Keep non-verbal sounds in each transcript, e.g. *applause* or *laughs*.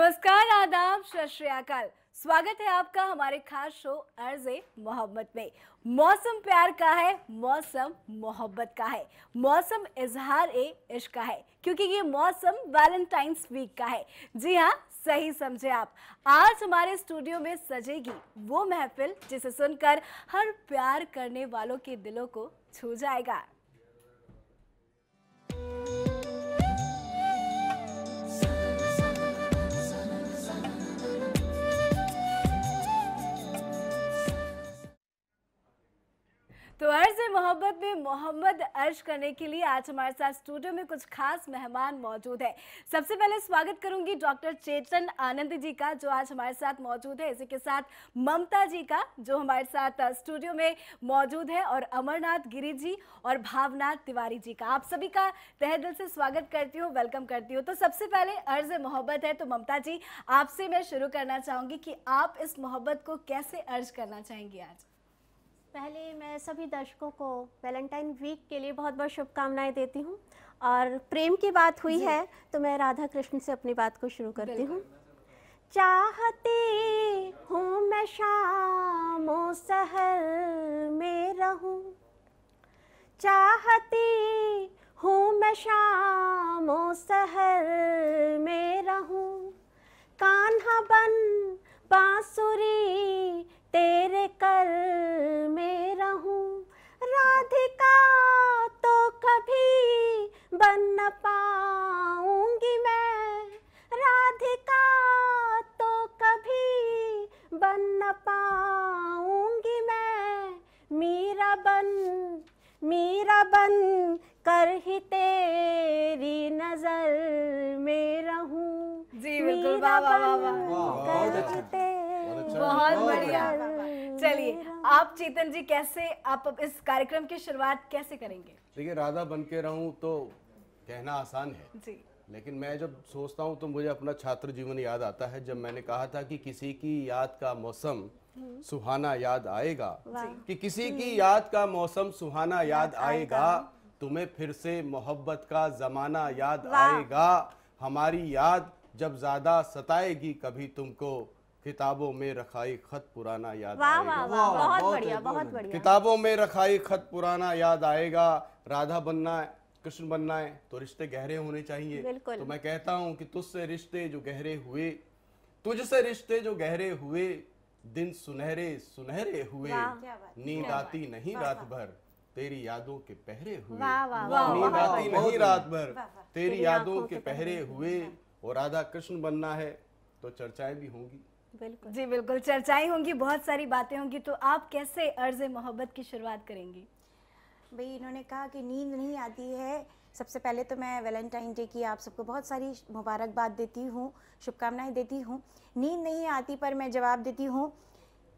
नमस्कार आदाब सत्याकाल स्वागत है आपका हमारे खास शो अर्ज मोहब्बत में मौसम प्यार का है मौसम मोहब्बत का है मौसम इजहार ए इश्क का है क्योंकि ये मौसम वैलेंटाइंस वीक का है जी हाँ सही समझे आप आज हमारे स्टूडियो में सजेगी वो महफिल जिसे सुनकर हर प्यार करने वालों के दिलों को छू जाएगा मोहब्बत में मोहम्मद अर्ज करने के लिए आज हमारे साथ स्टूडियो में कुछ खास मेहमान मौजूद है सबसे पहले स्वागत करूंगी डॉक्टर चेतन आनंद जी का जो आज हमारे साथ मौजूद है इसी के साथ ममता जी का जो हमारे साथ स्टूडियो में मौजूद है और अमरनाथ गिरी जी और भावनाथ तिवारी जी का आप सभी का तह दिल से स्वागत करती हूँ वेलकम करती हूँ तो सबसे पहले अर्ज मोहब्बत है तो ममता जी आपसे मैं शुरू करना चाहूंगी कि आप इस मोहब्बत को कैसे अर्ज करना चाहेंगी आज पहले मैं सभी दर्शकों को वैलेंटाइन वीक के लिए बहुत बहुत शुभकामनाएं देती हूँ और प्रेम की बात हुई है तो मैं राधा कृष्ण से अपनी बात को शुरू करती हूँ चाहती हूं मैं शामो सहर में रहूं चाहती हूँ मैं शामो सहर में रहूं कान्हा बन बांसुरी तेरे कर में रहूं राधिका तो कभी बन न पाऊंगी मैं राधिका तो कभी बन न पाऊंगी मैं मीरा बन मीरा बन कर ही तेरी नजर में रहूं जी बिल्कुल वाह वाह वाह वाह कर बहुत बढ़िया चलिए आप चेतन जी कैसे आप इस कार्यक्रम की शुरुआत कैसे करेंगे देखिए राधा बन के रहूँ तो कहना आसान है जी लेकिन मैं जब सोचता हूँ तो मुझे अपना छात्र जीवन याद आता है जब मैंने कहा था कि किसी की याद का मौसम हम्म। सुहाना याद आएगा कि किसी की हम्म। याद का मौसम सुहाना याद आएगा तुम्हें फिर से मोहब्बत का जमाना याद आएगा हमारी याद जब ज्यादा सताएगी कभी तुमको किताबों में रखाई खत पुराना याद आएगा वाह बहुत बढ़िया बढ़िया किताबों में रखाई खत पुराना याद आएगा राधा बनना कृष्ण बनना है तो रिश्ते गहरे होने चाहिए तो मैं कहता हूँ कि तुझसे रिश्ते जो गहरे हुए तुझसे रिश्ते जो गहरे हुए दिन सुनहरे सुनहरे हुए नींद आती नहीं रात भर तेरी यादों के पहरे हुए नींद आती नहीं रात भर तेरी यादों के पहरे हुए और राधा कृष्ण बनना है तो चर्चाएं भी होंगी बिल्कुल जी बिल्कुल चर्चाएं होंगी बहुत सारी बातें होंगी तो आप कैसे अर्ज मोहब्बत की शुरुआत करेंगी भाई इन्होंने कहा कि नींद नहीं आती है सबसे पहले तो मैं वैलेंटाइन डे की आप सबको बहुत सारी मुबारकबाद देती हूँ शुभकामनाएं देती हूँ नींद नहीं आती पर मैं जवाब देती हूँ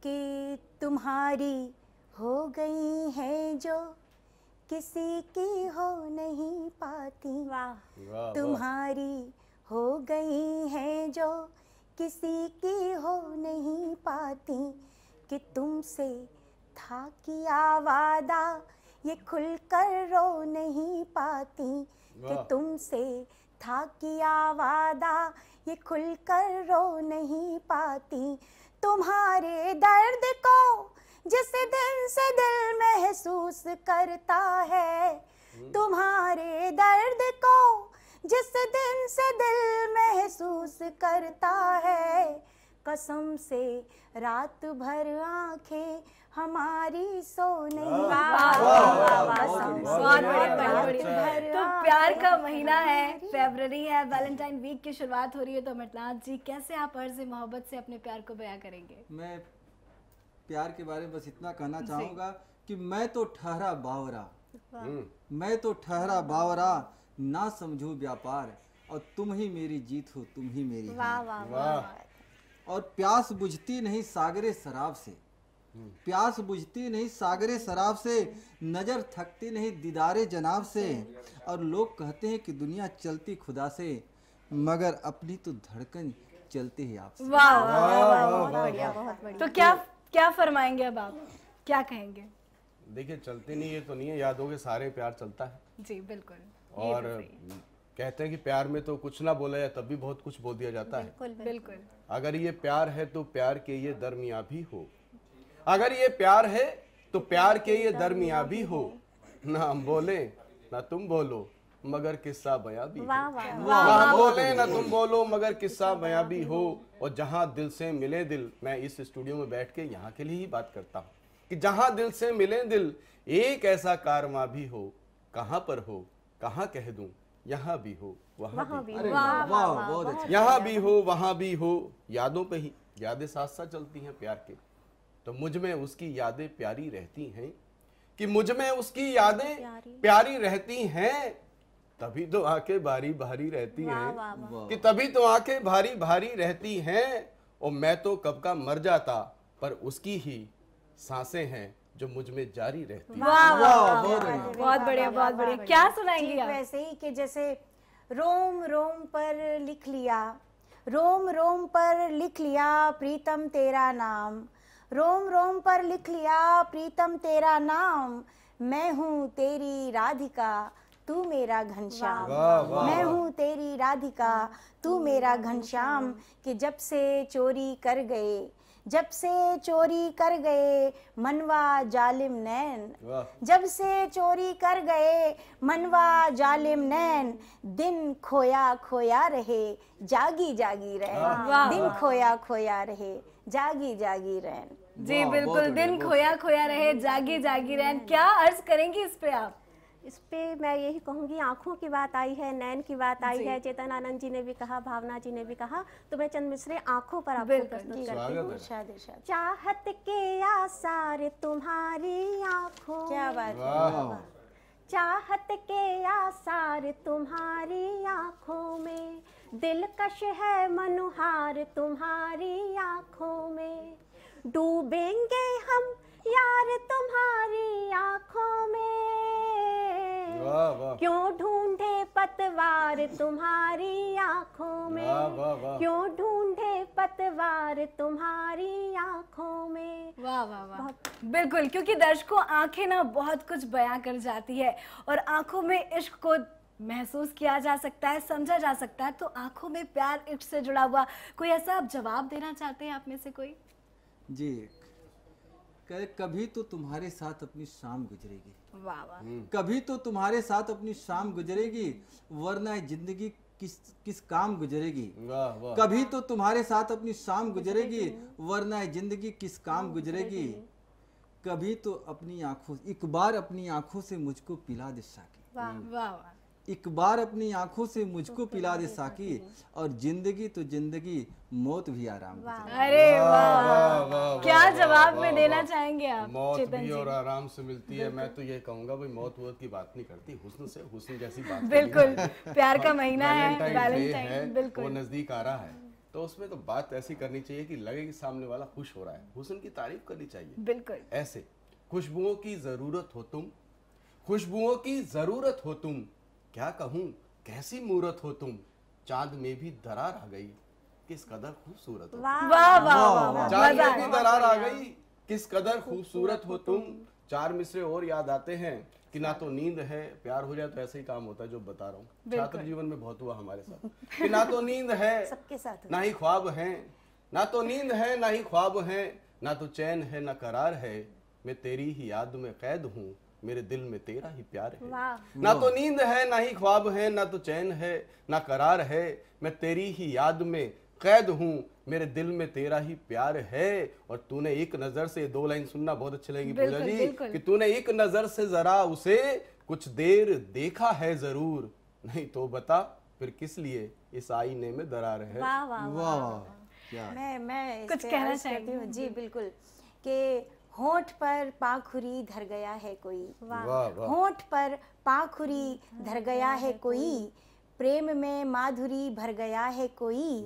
कि तुम्हारी हो गई है जो किसी की हो नहीं पाती वाह तुम्हारी हो गई है जो किसी की हो नहीं पाती कि तुमसे था किया वादा ये खुल कर रो नहीं पाती कि तुमसे था किया वादा ये खुल कर रो नहीं पाती तुम्हारे दर्द को जिस दिन से दिल महसूस करता है हम्म। तुम्हारे दर्द को जिस दिन से दिल महसूस करता है कसम से रात भर आंखें हमारी सोने तो प्यार का महीना है फेबररी है वैलेंटाइन वीक की शुरुआत हो रही है तो अमरनाथ जी कैसे आप अर्ज मोहब्बत से अपने प्यार को बयां करेंगे मैं प्यार के बारे में बस इतना कहना चाहूंगा कि मैं तो ठहरा बावरा मैं तो ठहरा बावरा ना समझो व्यापार और तुम ही मेरी जीत हो तुम ही मेरी वाह वाह वाह और प्यास बुझती नहीं सागरे शराब से हम्म। प्यास बुझती नहीं सागरे शराब से नजर थकती नहीं दीदारे जनाब से और लोग कहते हैं कि दुनिया चलती खुदा से मगर अपनी तो धड़कन चलती है आप वाह बहुत बढ़िया तो, तो क्या क्या फरमाएंगे अब आप क्या कहेंगे देखिए चलते नहीं ये तो नहीं है याद हो सारे प्यार चलता है जी बिल्कुल और कहते हैं कि प्यार में तो कुछ ना बोला जाए तब भी बहुत कुछ बोल दिया जाता है बिल्कुल अगर ये प्यार है तो प्यार के ये दरमिया भी हो अगर ये प्यार है तो प्यार के ये दरमिया भी हो ना हम बोले ना तुम बोलो मगर किस्सा बया भी वाह वाह बोले ना तुम बोलो मगर किस्सा बया भी हो और जहां दिल से मिले दिल मैं इस स्टूडियो में बैठ के यहाँ के लिए ही बात करता हूँ कि जहां दिल से मिले दिल एक ऐसा कारमा भी हो कहाँ पर हो कहाँ कह दूँ यहाँ भी हो वहाँ भी, बहुत हो यहाँ भी हो वहाँ भी हो यादों पे ही यादें साथ साथ चलती हैं प्यार के तो मुझ में उसकी यादें प्यारी रहती हैं कि मुझ में उसकी यादें प्यारी रहती हैं तभी तो आंखें भारी भारी रहती हैं कि तभी तो आंखें भारी भारी रहती हैं और मैं तो कब का मर जाता पर उसकी ही सांसें हैं जो मुझ में जारी रहती है बहुत बढ़िया बहुत बढ़िया क्या सुनाएंगे वैसे ही कि जैसे रोम रोम पर लिख लिया रोम रोम पर लिख लिया प्रीतम तेरा नाम रोम रोम पर लिख लिया प्रीतम तेरा नाम मैं हूँ तेरी राधिका तू मेरा घनश्याम मैं हूँ तेरी राधिका तू मेरा घनश्याम कि जब से चोरी कर गए जब से चोरी कर गए मनवा जालिम नैन जब से चोरी कर गए मनवा जालिम नैन दिन खोया खोया रहे जागी जागी रहे दिन खोया खोया रहे जागी जागी रहन जी बिल्कुल दिन खोया खोया रहे जागी जागी रहन क्या अर्ज करेंगी इस पे आप इस पर मैं यही कहूँगी आँखों की बात आई है नैन की बात आई है चेतन आनंद जी ने भी कहा भावना जी ने भी कहा तो मैं चंद मिश्रे आँखों पर आपको करती हूँ चाहत के आसार तुम्हारी आँखों क्या बात चाहत के आसार तुम्हारी आँखों में दिलकश है मनुहार तुम्हारी आँखों में डूबेंगे हम यार तुम्हारी आँखों में क्यों ढूंढे पतवार तुम्हारी आंखों में क्यों ढूंढे पतवार तुम्हारी आंखों में वाह वाह वाह बिल्कुल क्योंकि दर्शकों आंखें ना बहुत कुछ बयां कर जाती है और आंखों में इश्क को महसूस किया जा सकता है समझा जा सकता है तो आंखों में प्यार इश्क से जुड़ा हुआ कोई ऐसा आप जवाब देना चाहते हैं आप में से कोई जी कहे कभी तो तुम्हारे साथ अपनी शाम गुजरेगी वाह हम्म। कभी तो तुम्हारे साथ अपनी शाम गुजरेगी वरना जिंदगी किस किस काम गुजरेगी कभी तो तुम्हारे साथ अपनी शाम गुजरेगी वरना जिंदगी किस काम हाँ, गुजरेगी कभी तो अपनी आंखों एक बार अपनी आंखों से मुझको पिला दिशा की हम्म। वाह वाह एक बार अपनी आंखों से मुझको पिला दे साकी और जिंदगी तो जिंदगी मौत भी आराम अरे क्या जवाब में देना चाहेंगे आप मौत भी और आराम से मिलती है मैं तो ये कहूंगा भाई मौत वोत की बात नहीं करती हुस्न से हुस्न जैसी बात बिल्कुल प्यार का महीना है वो नजदीक आ रहा है तो उसमें तो बात ऐसी करनी चाहिए कि लगे कि सामने वाला खुश हो रहा है हुसन की तारीफ करनी चाहिए बिल्कुल ऐसे खुशबुओं की जरूरत हो तुम खुशबुओं की जरूरत हो तुम क्या कहूँ कैसी मूरत हो तुम चांद में भी दरार आ गई किस कदर खूबसूरत चांद में भी दरार आ गई किस कदर खूबसूरत हो तुम चार मिसरे और याद आते हैं कि ना तो नींद है प्यार हो जाए तो ऐसे ही काम होता है जो बता रहा हूँ छात्र जीवन में बहुत हुआ हमारे साथ कि ना तो नींद है सबके साथ ना ही ख्वाब है ना तो नींद है ना ही ख्वाब है ना तो चैन है ना करार है मैं तेरी ही याद में कैद हूँ मेरे दिल में तेरा ही प्यार है ना तो नींद है ना ही ख्वाब है ना तो चैन है ना करार है मैं तेरी ही याद में कैद हूँ मेरे दिल में तेरा ही प्यार है और तूने एक नजर से दो लाइन सुनना बहुत अच्छी लगेगी पूजा जी कि तूने एक नजर से जरा उसे कुछ देर देखा है जरूर नहीं तो बता फिर किस लिए इस आईने में दरार है वाह वाह वाह मैं मैं कुछ कहना चाहती हूँ जी बिल्कुल कि होठ पर पाखुरी धर गया है कोई होठ पर पाखुरी धर गया है कोई प्रेम में माधुरी भर गया है कोई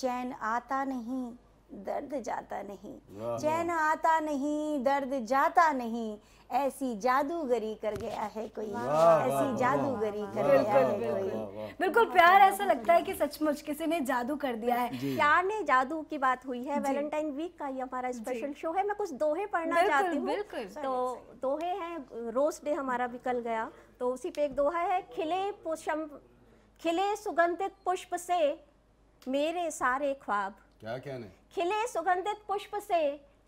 चैन आता नहीं दर्द जाता नहीं चैन आता नहीं दर्द जाता नहीं ऐसी जादूगरी कर गया है कोई ऐसी जादूगरी कर गया है कोई बिल्कुल प्यार ऐसा लगता है कि सचमुच किसी ने जादू कर दिया है प्यार ने जादू की बात हुई है वैलेंटाइन वीक का ये हमारा स्पेशल शो है मैं कुछ दोहे पढ़ना चाहती हूँ तो दोहे हैं रोज डे हमारा भी कल गया तो उसी पे एक दोहा है खिले पुष्प खिले सुगंधित पुष्प से मेरे सारे ख्वाब क्या कहने खिले सुगंधित पुष्प से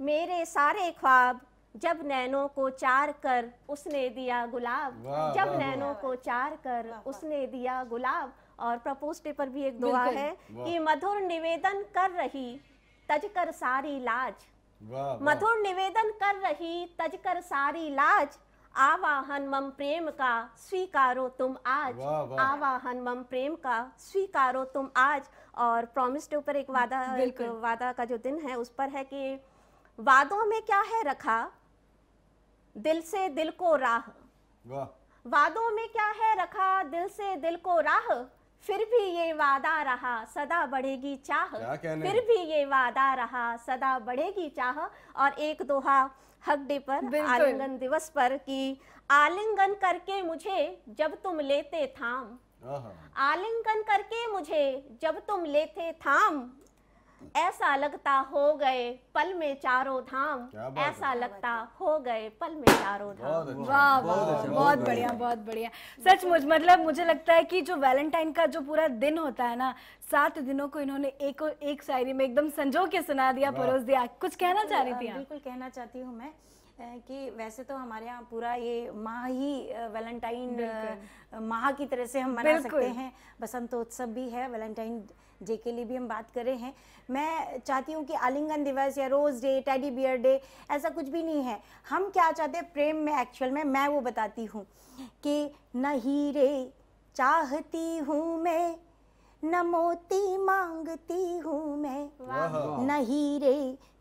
मेरे सारे ख्वाब जब नैनों को चार कर उसने दिया गुलाब जब नैनों को चार कर उसने दिया गुलाब और प्रपोस्टे पर भी एक दुआ है कि मधुर निवेदन कर रही तज कर सारी लाज मधुर निवेदन कर रही तज कर सारी लाज आवाहन मम प्रेम का स्वीकारो तुम आज आवाहन मम प्रेम का स्वीकारो तुम आज और प्रॉमिस के ऊपर एक वादा एक वादा का जो दिन है उस पर है कि वादों में क्या है रखा दिल से दिल को राह वादों में क्या है रखा दिल से दिल को राह फिर भी ये वादा रहा सदा बढ़ेगी चाह फिर भी ये वादा रहा सदा बढ़ेगी चाह और एक दोहा हक डे पर आलिंगन दिवस पर कि आलिंगन करके मुझे जब तुम लेते थाम आलिंगन करके मुझे जब तुम लेते थाम ऐसा लगता हो गए पल में चारों धाम ऐसा लगता हो गए पल में चारों धाम अच्छा। वाह बहुत अच्छा, बढ़िया बहुत बढ़िया सच मुझ मतलब मुझे लगता है कि जो वैलेंटाइन का जो पूरा दिन होता है ना सात दिनों को इन्होंने एक और एक शायरी में एकदम संजो के सुना दिया परोस दिया कुछ कहना चाह रही थी बिल्कुल कहना चाहती हूँ मैं कि वैसे तो हमारे यहाँ पूरा ये माह ही वैलेंटाइन माह की तरह से हम मना सकते हैं बसंतोत्सव भी है वैलेंटाइन जे के लिए भी हम बात कर रहे हैं मैं चाहती हूँ कि आलिंगन दिवस या rose day teddy bear day ऐसा कुछ भी नहीं है हम क्या चाहते हैं प्रेम में एक्चुअल में मैं वो बताती हूँ कि ही रे चाहती हूँ मैं न मोती मांगती हूँ मैं नहीं रे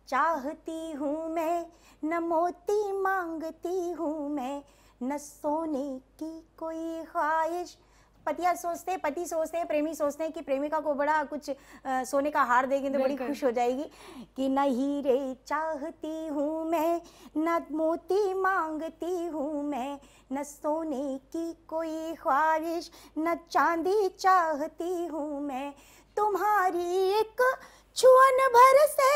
चाहती हूँ मैं न मोती मांगती हूँ मैं न सोने की कोई ख्वाहिश पतिया सोचते हैं पति सोचते हैं प्रेमी सोचते हैं कि प्रेमिका को बड़ा कुछ आ, सोने का हार देंगे तो बड़ी खुश हो जाएगी कि न हीरे चाहती हूँ मैं न मोती मांगती हूँ मैं न सोने की कोई ख्वाहिश न चांदी चाहती हूँ मैं तुम्हारी एक छुअन भर से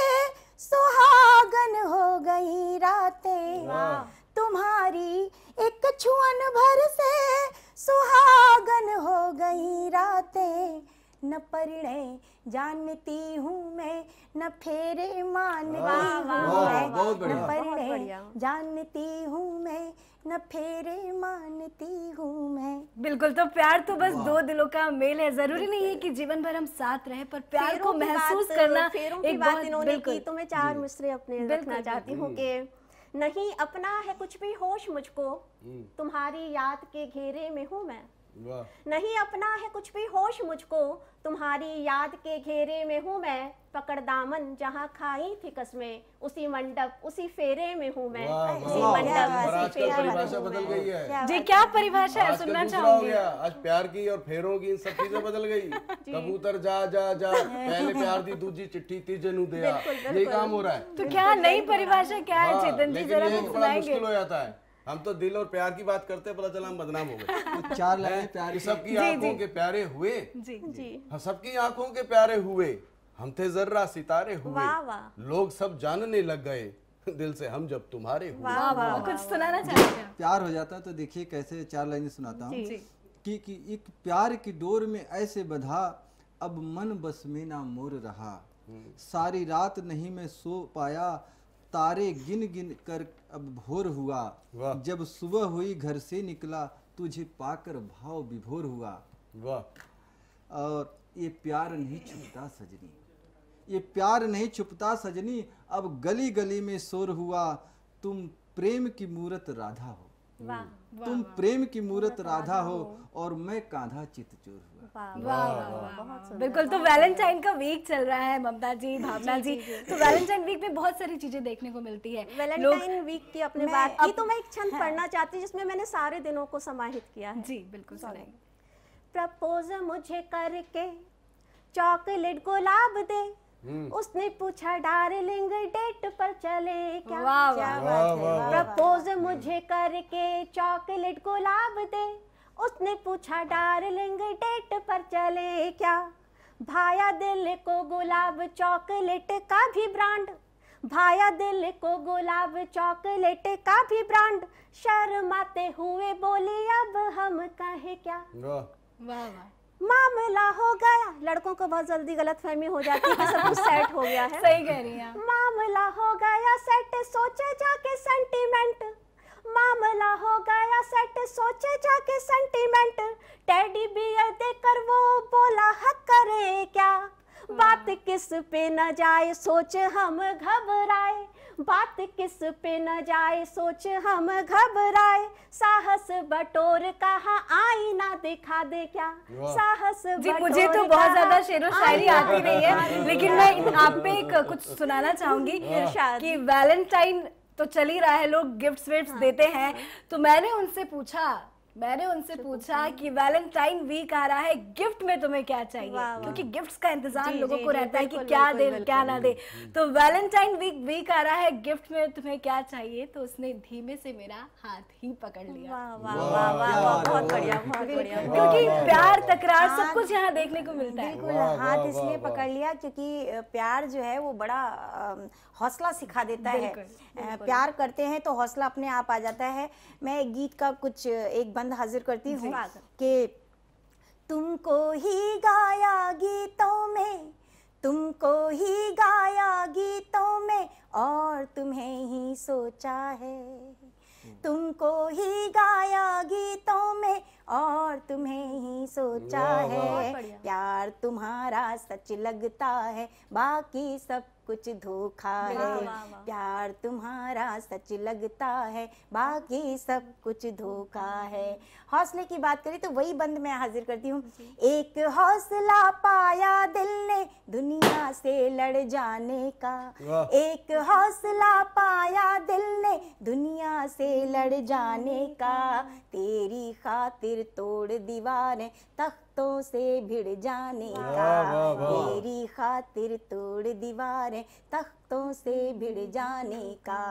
सुहागन हो गई रातें तुम्हारी एक छुअन भर से सुहागन हो गई रातें न परिणय जानती हूँ मैं न फेरे मानती न परिणय जानती हूँ मैं न फेरे मानती हूँ मैं बिल्कुल तो प्यार तो बस दो दिलों का मेल है जरूरी नहीं है कि जीवन भर हम साथ रहे पर प्यार को महसूस करना एक बात इन्होंने की तो मैं चार मिसरे अपने रखना चाहती हूँ कि नहीं अपना है कुछ भी होश मुझको हम्म। तुम्हारी याद के घेरे में हूँ मैं नहीं अपना है कुछ भी होश मुझको तुम्हारी याद के घेरे में हूँ मैं पकड़ दामन जहाँ खाई थी कसमें उसी मंडप उसी फेरे में हूँ मैं उसी मंडप उसी फेरे बदल गई है जी क्या परिभाषा है सुनना चाहूंगी आज प्यार की और फेरों की इन सब चीजें बदल गई *laughs* कबूतर जा जा जा *laughs* पहले प्यार दी दूजी चिट्ठी तीजे नु दिया ये काम हो रहा है तो क्या नई परिभाषा क्या है चेतन जी जरा सुनाएंगे मुश्किल हो जाता है हम तो दिल और प्यार की बात करते पता चला हम बदनाम हो गए *laughs* चार लाइन प्यार सबकी आंखों के प्यारे हुए हाँ, सबकी आंखों के प्यारे हुए हम थे जर्रा सितारे हुए लोग सब जानने लग गए *laughs* दिल से हम जब तुम्हारे हुए कुछ सुनाना चाहते हैं प्यार हो जाता है तो देखिए कैसे चार लाइन सुनाता हूँ कि, कि एक प्यार की डोर में ऐसे बधा अब मन बस में ना मोर रहा हम्म। सारी रात नहीं मैं सो पाया तारे गिन गिन कर अब भोर हुआ जब सुबह हुई घर से निकला तुझे पाकर भाव विभोर हुआ और ये प्यार नहीं छुपता सजनी ये प्यार नहीं छुपता सजनी अब गली गली में शोर हुआ तुम प्रेम की मूरत राधा हो हम्म। तुम प्रेम की मूर्त राधा हो और मैं कांधा चितचोर हुआ बिल्कुल तो वैलेंटाइन का वीक चल रहा है ममता जी *laughs* भावना जी तो वैलेंटाइन वीक में बहुत सारी चीजें देखने को मिलती है वैलेंटाइन वीक की अपने बात की तो मैं एक छंद हाँ। पढ़ना चाहती हूँ जिसमें मैंने सारे दिनों को समाहित किया जी बिल्कुल प्रपोज मुझे करके चॉकलेट गुलाब दे हम्म। उसने पूछा डार्लिंग डेट पर चले क्या वाँ क्या वाँ वाँ प्रपोज वाँ मुझे करके चॉकलेट गुलाब दे उसने पूछा डार्लिंग डेट पर चले क्या भाया दिल को गुलाब चॉकलेट का भी ब्रांड भाया दिल को गुलाब चॉकलेट का भी ब्रांड शर्माते हुए बोली अब हम कहे क्या वाह वाह मामला हो गया लड़कों को बहुत जल्दी गलत फहमी हो जाती है सब कुछ सेट हो गया है *laughs* सही कह रही हैं मामला हो गया सेट सोचे जाके सेंटीमेंट मामला हो गया सेट सोचे जाके सेंटीमेंट टेडी बियर देकर वो बोला हक करे क्या हाँ। बात किस पे न जाए सोच हम घबराए बात किस पे न जाए सोच हम घबराए साहस बटोर कहा ना दिखा दे क्या साहस जी मुझे तो बहुत ज्यादा शेर शायरी आती नहीं है लेकिन मैं आप पे कुछ सुनाना चाहूंगी हाँ। कि वैलेंटाइन तो चल ही रहा है लोग गिफ्ट्स विफ्ट्स हाँ। देते हैं तो मैंने उनसे पूछा मैंने उनसे पूछा कि वैलेंटाइन वीक आ रहा है गिफ्ट में तुम्हें क्या चाहिए क्योंकि गिफ्ट्स का इंतजाम लोगों को रहता है कि क्या दे क्या ना दे हम्म। तो वैलेंटाइन वीक वीक आ रहा है गिफ्ट में तुम्हें क्या चाहिए तो उसने धीमे से मेरा हाथ ही पकड़ लिया क्योंकि प्यार तकरार सब कुछ यहाँ देखने को मिलता है बिल्कुल हाथ इसलिए पकड़ लिया क्योंकि प्यार जो है वो बड़ा हौसला सिखा देता है प्यार करते हैं तो हौसला अपने आप आ जाता है मैं गीत का कुछ एक बंद हाजिर करती हूँ कि तुमको ही गाया गीतों में तुमको ही गाया गीतों में और तुम्हें ही सोचा है हम्म। तुमको ही गाया गीतों में और तुम्हें ही सोचा है प्यार तुम्हारा सच लगता है बाकी सब कुछ धोखा है प्यार तुम्हारा सच लगता है बाकी सब कुछ धोखा है हौसले की बात करें तो वही बंद मैं हाजिर करती हूँ एक हौसला पाया दिल ने दुनिया से लड़ जाने का एक हौसला पाया दिल ने दुनिया से लड़ जाने का तेरी खातिर तोड़ दीवारें तख्त हाथों से भिड़ जाने का तेरी खातिर तोड़ दीवारें तख्तों से भिड़ जाने का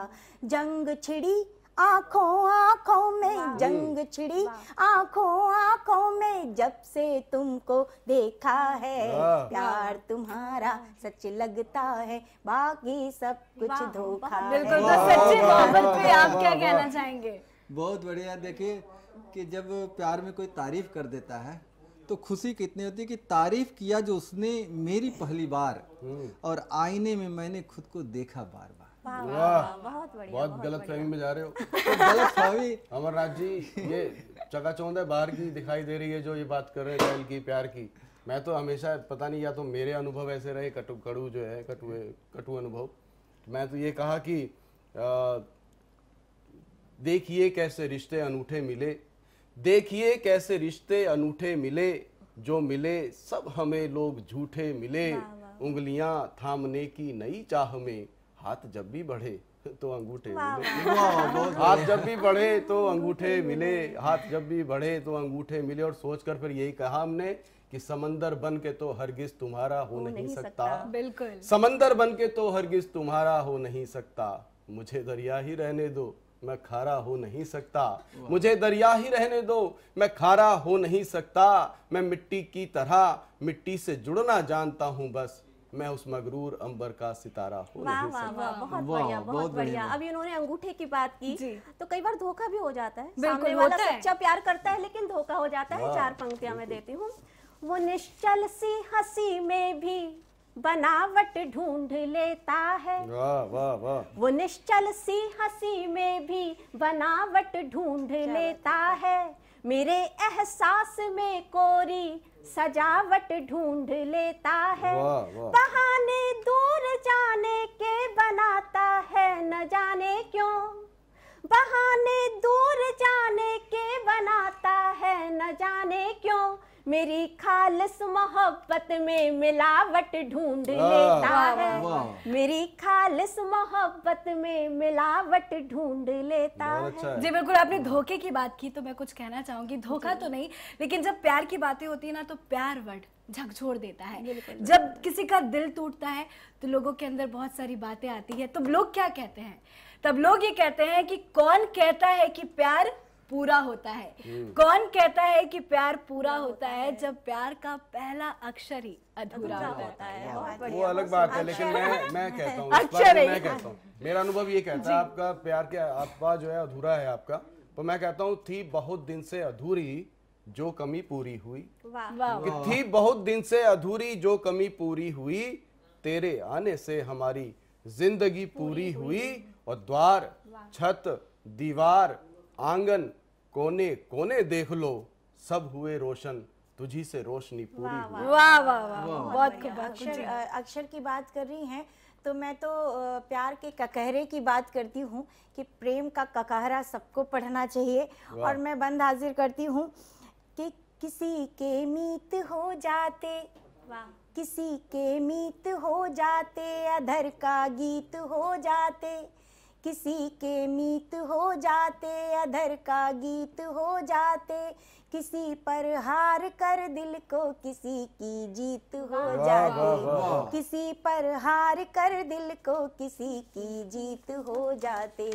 जंग छिड़ी आंखों आंखों में जंग छिड़ी आंखों आंखों में जब से तुमको देखा है प्यार तुम्हारा सच लगता है बाकी सब कुछ धोखा बिल्कुल तो सच्ची मोहब्बत पे आप क्या कहना चाहेंगे बहुत बढ़िया देखिए कि जब प्यार में कोई तारीफ कर देता है तो खुशी कितनी होती है कि तारीफ किया जो उसने मेरी पहली बार हम्म। और आईने में मैंने खुद को देखा बार बार वाह बहुत बढ़िया बहुत गलत फहमी में जा रहे हो *laughs* तो गलत फहमी अमरनाथ जी ये चकाचौंध है बाहर की दिखाई दे रही है जो ये बात कर रहे हैं दिल की प्यार की मैं तो हमेशा पता नहीं या तो मेरे अनुभव ऐसे रहे कटु कड़ू जो है कटुए कटु अनुभव मैं तो ये कहा कि देखिए कैसे रिश्ते अनूठे मिले देखिए कैसे रिश्ते अनूठे मिले जो मिले सब हमें लोग झूठे मिले उंगलियां थामने की नई चाह में हाथ जब भी बढ़े तो अंगूठे मिले हाथ जब भी बढ़े तो अंगूठे मिले हाथ जब भी बढ़े तो अंगूठे मिले और सोचकर फिर यही कहा हमने कि समंदर बन के तो हरगिज तुम्हारा हो नहीं, नहीं सकता बिल्कुल समंदर बन के तो हरगिज तुम्हारा हो नहीं सकता मुझे दरिया ही रहने दो मैं खारा हो नहीं सकता मुझे दरिया ही रहने दो मैं खारा हो नहीं सकता मैं मिट्टी की तरह मिट्टी से जुड़ना जानता हूँ बस मैं उस मगरूर अंबर का सितारा हूँ वाह वाह वाह बहुत बढ़िया बहुत बढ़िया अभी उन्होंने अंगूठे की बात की तो कई बार धोखा भी हो जाता है सामने वाला सच्चा प्यार करता है लेकिन धोखा हो जाता है चार पंक्तियां मैं देती हूँ वो निश्चल सी हंसी में भी बनावट ढूंढ लेता है वाह वाह वाह वो निश्चल सी हंसी में भी बनावट ढूंढ लेता है मेरे एहसास में कोरी सजावट ढूंढ लेता है बहाने दूर जाने के बनाता है न जाने क्यों बहाने दूर जाने के बनाता है न जाने क्यों मेरी खालस मोहब्बत में मिलावट ढूंढ लेता है मेरी खालस मोहब्बत में मिलावट ढूंढ लेता अच्छा है जी बिल्कुल आपने धोखे की बात की तो मैं कुछ कहना चाहूंगी धोखा तो नहीं लेकिन जब प्यार की बातें होती है ना तो प्यार वर्ड झकझोड़ देता है जब किसी का दिल टूटता है तो लोगों के अंदर बहुत सारी बातें आती है तो लोग क्या कहते हैं तब लोग ये कहते हैं कि कौन कहता है कि प्यार पूरा होता है हम्म। कौन कहता है कि प्यार पूरा होता है जब प्यार का पहला अक्षर ही अधूरा होता है वो अलग बात है लेकिन मैं मैं *laughs* कहता हूँ अच्छा मेरा अनुभव ये कहता है आपका प्यार के आपका जो है अधूरा है आपका तो मैं कहता हूँ थी बहुत दिन से अधूरी जो कमी पूरी हुई कि हाँ। थी बहुत दिन से अधूरी जो कमी पूरी हुई तेरे आने से हमारी जिंदगी पूरी पूरी हुई।, हुई और द्वार छत दीवार आंगन कोने कोने देख लो सब हुए रोशन तुझी से रोशनी पूरी वाह वाह वाह बहुत अक्षर अक्षर की बात कर रही हैं तो मैं तो प्यार के ककहरे की बात करती हूँ कि प्रेम का ककहरा सबको पढ़ना चाहिए और मैं बंद हाजिर करती हूँ कि किसी के मीत हो जाते किसी के मीत हो जाते अधर का गीत हो जाते किसी के मीत हो जाते अधर का गीत हो जाते किसी पर हार कर दिल को किसी की जीत हो जाते किसी पर हार कर दिल को किसी की जीत हो जाते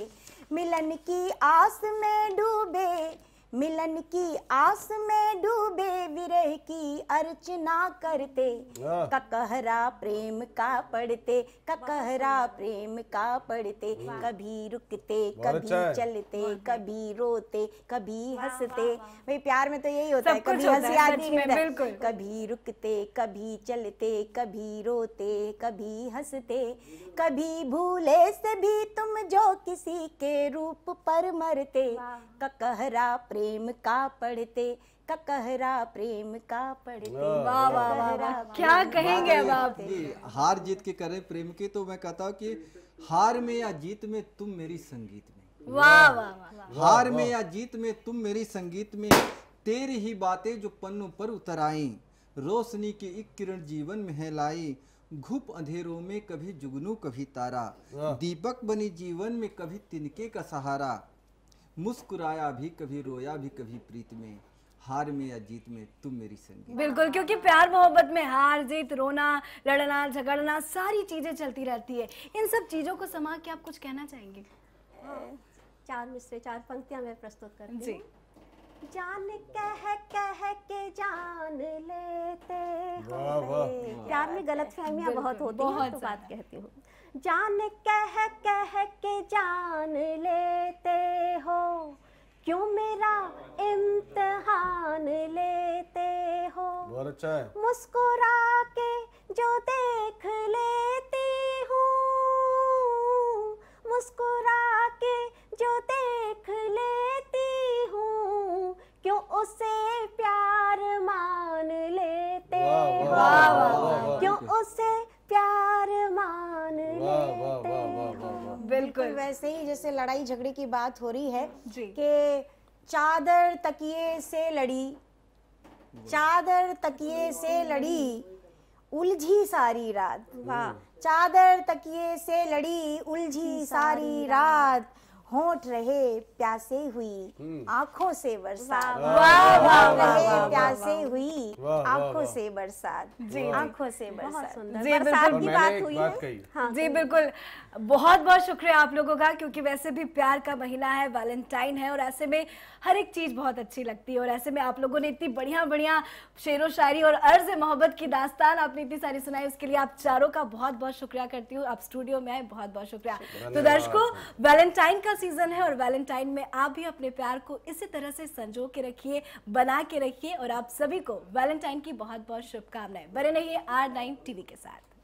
मिलन की आस में डूबे मिलन की आस में डूबे विरह की अर्चना करते ककहरा प्रेम का पढ़ते ककहरा प्रेम का पढ़ते कभी रुकते कभी अच्छा चलते कभी रोते कभी हंसते भाई प्यार में तो यही होता है कभी हंसी आती है तो कभी रुकते कभी चलते कभी रोते कभी हंसते कभी भूले से भी तुम जो किसी के रूप पर मरते ककहरा प्रेम का पढ़ते ककहरा प्रेम का पढ़ते हाँ। वाह वाह वाह क्या कहेंगे अब आप हार जीत के करें प्रेम की तो मैं कहता हूँ कि हार में या जीत में तुम मेरी संगीत में वाह वाह हार में या जीत में तुम मेरी संगीत में तेरी ही बातें जो पन्नों पर उतर आई रोशनी की एक किरण जीवन में है लाई घुप अंधेरों में कभी जुगनू कभी तारा दीपक बनी जीवन में कभी तिनके का सहारा मुस्कुराया भी कभी रोया भी कभी प्रीत में हार में या जीत में तुम मेरी संगी बिल्कुल क्योंकि प्यार मोहब्बत में हार जीत रोना लड़ना झगड़ना सारी चीजें चलती रहती है इन सब चीजों को समा के आप कुछ कहना चाहेंगे हाँ, चार मिसरे चार पंक्तियां मैं प्रस्तुत कर जी जान कह कह के जान लेते वाह प्यार में गलत फहमियां बहुत होती हैं तो बात कहती हूँ जान कह कह के जान लेते हो क्यों मेरा इम्तहान लेते हो बहुत अच्छा है मुस्कुरा के जो देख लेती हूँ मुस्कुरा के जो देख लेती हूँ क्यों उसे प्यार मान लेते हो क्यों उसे बिल्कुल वैसे ही जैसे लड़ाई झगड़े की बात हो रही है कि चादर तकिए से लड़ी चादर तकिए से लड़ी उलझी सारी रात वाह हाँ, चादर तकिए से लड़ी उलझी सारी रात होठ रहे प्यासे हुई हम्म। आंखों से बरसात रहे प्यासे हुई आंखों से बरसात आंखों से बरसात जी की बात हुई है हाँ। जी बिल्कुल बहुत बहुत शुक्रिया आप लोगों का क्योंकि वैसे भी प्यार का महीना है वैलेंटाइन है और ऐसे में हर एक चीज़ बहुत अच्छी लगती है और ऐसे में आप लोगों ने इतनी बढ़िया बढ़िया शेर शायरी और अर्ज मोहब्बत की दास्तान आपने इतनी सारी सुनाई उसके लिए आप चारों का बहुत बहुत शुक्रिया करती हूँ आप स्टूडियो में आए बहुत बहुत शुक्रिया तो दर्शकों वैलेंटाइन का सीजन है और वैलेंटाइन में आप भी अपने प्यार को इसी तरह से संजो के रखिए बना के रखिए और आप सभी को वैलेंटाइन की बहुत बहुत शुभकामनाएं बने रहिए आर नाइन टीवी के साथ